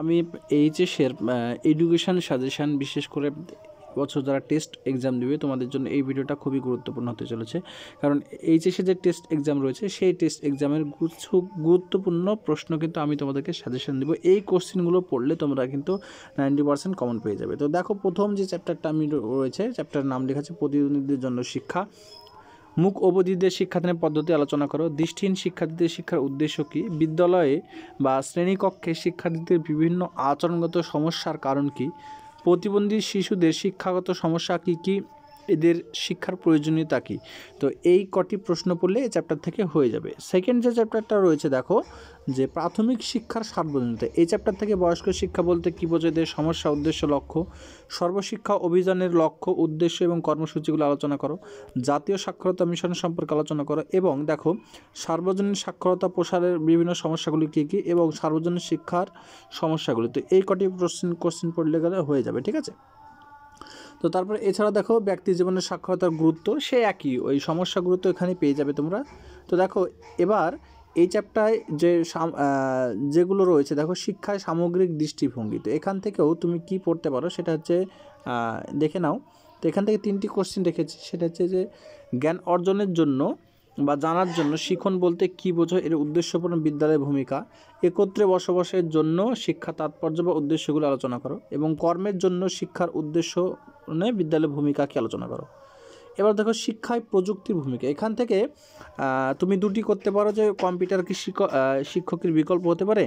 আমি এইচএসের education suggestion বিশেষ করে বছর যারা টেস্ট এক্সাম দেবে তোমাদের জন্য এই ভিডিওটা খুবই গুরুত্বপূর্ণ হতে চলেছে কারণ এই যে টেস্ট এক্সাম রয়েছে সেই টেস্ট এক্সামের গুরুত্বপূর্ণ প্রশ্ন কিন্তু আমি তোমাদেরকে সাজেশন দেবো এই কোশ্চেনগুলো পড়লে তোমরা কিন্তু নাইনটি পার্সেন্ট কমন পেয়ে যাবে তো দেখো প্রথম যে চ্যাপ্টারটা আমি রয়েছে চ্যাপ্টার নাম লেখা আছে প্রতিদ্বন্দ্বীদের জন্য শিক্ষা মুখ অবধিদের শিক্ষাদানের পদ্ধতি আলোচনা করো দৃষ্টিহীন শিক্ষার্থীদের শিক্ষার উদ্দেশ্য কী বিদ্যালয়ে বা শ্রেণীকক্ষে শিক্ষার্থীদের বিভিন্ন আচরণগত সমস্যার কারণ কী প্রতিবন্ধী শিশুদের শিক্ষাগত সমস্যা কী কী এদের শিক্ষার প্রয়োজনীয়তা কী তো এই কটি প্রশ্ন পড়লে এই চ্যাপ্টার থেকে হয়ে যাবে সেকেন্ড যে চ্যাপ্টারটা রয়েছে দেখো যে প্রাথমিক শিক্ষার সার্বজনীনতা এই চ্যাপ্টার থেকে বয়স্ক শিক্ষা বলতে কী বোঝায় সমস্যা উদ্দেশ্য লক্ষ্য সর্বশিক্ষা অভিযানের লক্ষ্য উদ্দেশ্য এবং কর্মসূচিগুলো আলোচনা করো জাতীয় সাক্ষরতা মিশন সম্পর্কে আলোচনা করো এবং দেখো সার্বজনীন সাক্ষরতা প্রসারের বিভিন্ন সমস্যাগুলি কী কী এবং সার্বজনীন শিক্ষার সমস্যাগুলি তো এই কটি প্রশ্ন কোশ্চেন পড়লে গেলে হয়ে যাবে ঠিক আছে তো তারপর এছাড়া দেখো ব্যক্তি জীবনের সাক্ষরতার গুরুত্ব সে একই ওই সমস্যা গুরুত্ব এখানে পেয়ে যাবে তোমরা তো দেখো এবার এই চ্যাপ্টায় যে যেগুলো রয়েছে দেখো শিক্ষায় সামগ্রিক দৃষ্টিভঙ্গি তো এখান থেকেও তুমি কি পড়তে পারো সেটা হচ্ছে দেখে নাও তো এখান থেকে তিনটি কোশ্চেন রেখেছি সেটা হচ্ছে যে জ্ঞান অর্জনের জন্য বা জানার জন্য শিখন বলতে কি বোঝো এর উদ্দেশ্যপূর্ণ বিদ্যালয়ের ভূমিকা একত্রে বসবাসের জন্য শিক্ষা তাৎপর্য বা উদ্দেশ্যগুলো আলোচনা করো এবং কর্মের জন্য শিক্ষার উদ্দেশ্য নিয়ে বিদ্যালয়ের ভূমিকাকে আলোচনা করো এবার দেখো শিক্ষায় প্রযুক্তির ভূমিকা এখান থেকে তুমি দুটি করতে পারো যে কম্পিউটার কি শিক্ষকের বিকল্প হতে পারে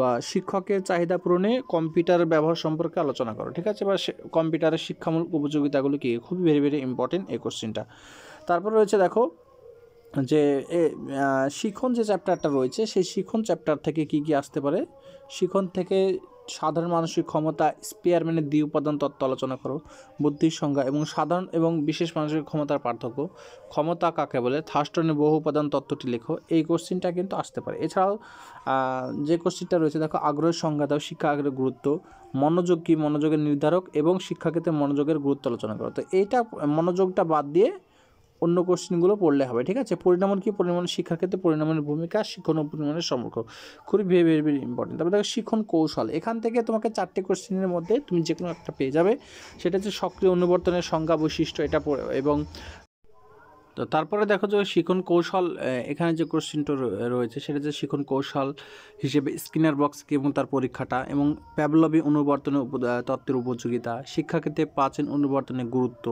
বা শিক্ষকের চাহিদা পূরণে কম্পিউটার ব্যবহার সম্পর্কে আলোচনা করো ঠিক আছে বা কম্পিউটারের শিক্ষামূলক উপযোগিতাগুলো কি খুবই ভেরি ভেরি ইম্পর্টেন্ট এই কোশ্চেনটা তারপর রয়েছে দেখো যে এ শিখন যে চ্যাপ্টারটা রয়েছে সেই শিখন চ্যাপ্টার থেকে কি কি আসতে পারে শিখন থেকে সাধারণ মানসিক ক্ষমতা স্পেয়ারম্যানের দ্বি উপাদান তত্ত্ব আলোচনা করো বুদ্ধির সংজ্ঞা এবং সাধারণ এবং বিশেষ মানসিক ক্ষমতার পার্থক্য ক্ষমতা কাকে বলে থার্স্টনের বহু উপাদান তত্ত্বটি লেখো এই কোশ্চিনটা কিন্তু আসতে পারে এছাড়াও যে কোশ্চিনটা রয়েছে দেখো আগ্রহের সংজ্ঞা দাও শিক্ষা আগ্রহের গুরুত্ব মনোযোগ কী মনোযোগের নির্ধারক এবং শিক্ষাক্ষেত্রে মনোযোগের গুরুত্ব আলোচনা করো তো এইটা মনোযোগটা বাদ দিয়ে অন্য কোশ্চেনগুলো পড়লে হবে ঠিক আছে পরিণামন কি পরিণামন শিক্ষার ক্ষেত্রে পরিণামের ভূমিকা শিক্ষণ ও পরিমাণের সম্পর্ক খুবই ভেরি ভেরি ভেরি ইম্পর্টেন্ট তারপরে দেখো শিক্ষণ কৌশল এখান থেকে তোমাকে চারটে কোশ্চেনের মধ্যে তুমি যে কোনো একটা পেয়ে যাবে সেটা হচ্ছে সক্রিয় অনুবর্তনের সংজ্ঞা বৈশিষ্ট্য এটা এবং তো তারপরে দেখো যে শিখন কৌশল এখানে যে কোশ্চেনটা রয়েছে সেটা যে শিখন কৌশল হিসেবে স্কিনার কি এবং তার পরীক্ষাটা এবং প্যাবলবি অনুবর্তনের তত্ত্বের উপযোগিতা শিক্ষাক্ষেত্রে প্রাচীন অনুবর্তনের গুরুত্ব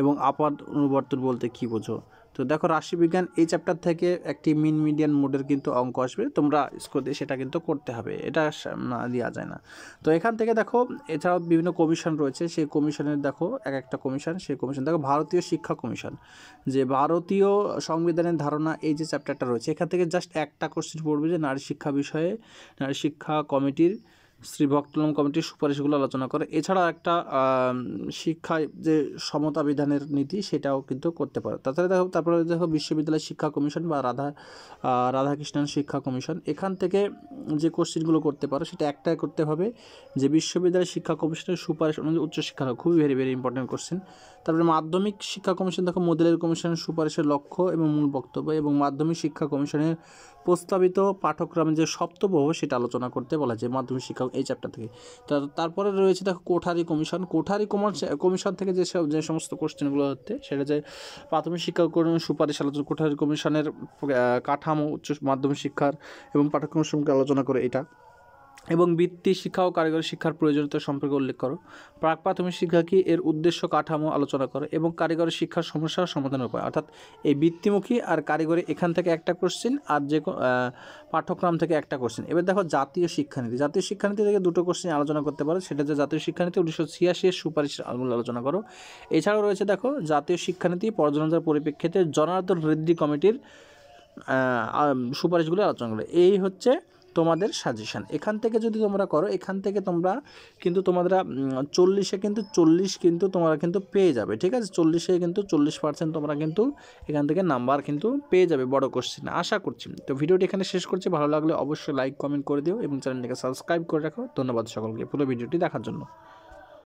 এবং আপাত অনুবর্তন বলতে কী বোঝো তো দেখো রাশিবিজ্ঞান এই চ্যাপ্টার থেকে একটি মিন মিডিয়ান মোডের কিন্তু অঙ্ক আসবে তোমরা স্কোর দিয়ে সেটা কিন্তু করতে হবে এটা না দেওয়া যায় না তো এখান থেকে দেখো এছাড়াও বিভিন্ন কমিশন রয়েছে সেই কমিশনের দেখো এক একটা কমিশন সেই কমিশন দেখো ভারতীয় শিক্ষা কমিশন যে ভারতীয় সংবিধানের ধারণা এই যে চ্যাপ্টারটা রয়েছে এখান থেকে জাস্ট একটা কোশ্চিন পড়বে যে নারী শিক্ষা বিষয়ে নারী শিক্ষা কমিটির শ্রী ভক্তলম কমিটির সুপারিশগুলো আলোচনা করে এছাড়া একটা শিক্ষায় যে সমতা বিধানের নীতি সেটাও কিন্তু করতে পারে তাছাড়া দেখো তারপরে দেখো বিশ্ববিদ্যালয় শিক্ষা কমিশন বা রাধা রাধাকৃষ্ণন শিক্ষা কমিশন এখান থেকে যে কোশ্চেনগুলো করতে পারো সেটা একটাই করতে হবে যে বিশ্ববিদ্যালয় শিক্ষা কমিশনের সুপারিশ অনুযায়ী উচ্চশিক্ষা খুবই ভেরি ভেরি ইম্পর্টেন্ট কোশ্চেন তারপরে মাধ্যমিক শিক্ষা কমিশন দেখো মডেলের কমিশনের সুপারিশের লক্ষ্য এবং মূল বক্তব্য এবং মাধ্যমিক শিক্ষা কমিশনের প্রস্তাবিত পাঠক্রম যে সপ্তবহ সেটা আলোচনা করতে বলা যায় মাধ্যমিক শিক্ষা এই চ্যাপ্টার থেকে তারপরে রয়েছে দেখো কোঠারি কমিশন কোঠারি কমিশন থেকে যে যে সমস্ত কোশ্চেনগুলো হচ্ছে সেটা যে প্রাথমিক শিক্ষা সুপারিশ আলোচনা কোঠারি কমিশনের কাঠামো উচ্চ মাধ্যমিক শিক্ষার এবং পাঠ্যক্রম সম্পর্কে আলোচনা করে এটা এবং বৃত্তি শিক্ষা ও কারিগরি শিক্ষার প্রয়োজনীয়তা সম্পর্কে উল্লেখ করো প্রাক প্রাথমিক শিক্ষা কি এর উদ্দেশ্য কাঠামো আলোচনা করো এবং কারিগরি শিক্ষার সমস্যা সমাধানের উপায় অর্থাৎ এই বৃত্তিমুখী আর কারিগরি এখান থেকে একটা কোশ্চেন আর যে পাঠ্যক্রম থেকে একটা কোশ্চেন এবার দেখো জাতীয় শিক্ষানীতি জাতীয় শিক্ষানীতি থেকে দুটো কোশ্চেন আলোচনা করতে পারো সেটা যে জাতীয় শিক্ষানীতি উনিশশো ছিয়াশি এর সুপারিশ আলোচনা করো এছাড়াও রয়েছে দেখো জাতীয় শিক্ষানীতি পর্যটনতার পরিপ্রেক্ষিতে জনার্দন রেড্ডি কমিটির সুপারিশগুলো আলোচনা করে এই হচ্ছে তোমাদের সাজেশান এখান থেকে যদি তোমরা করো এখান থেকে তোমরা কিন্তু তোমরা চল্লিশে কিন্তু চল্লিশ কিন্তু তোমরা কিন্তু পেয়ে যাবে ঠিক আছে চল্লিশে কিন্তু চল্লিশ পার্সেন্ট তোমরা কিন্তু এখান থেকে নাম্বার কিন্তু পেয়ে যাবে বড় কোশ্চেন আশা করছি তো ভিডিওটি এখানে শেষ করছি ভালো লাগলে অবশ্যই লাইক কমেন্ট করে দিও এবং চ্যানেলটিকে সাবস্ক্রাইব করে রাখো ধন্যবাদ সকলকে পুরো ভিডিওটি দেখার জন্য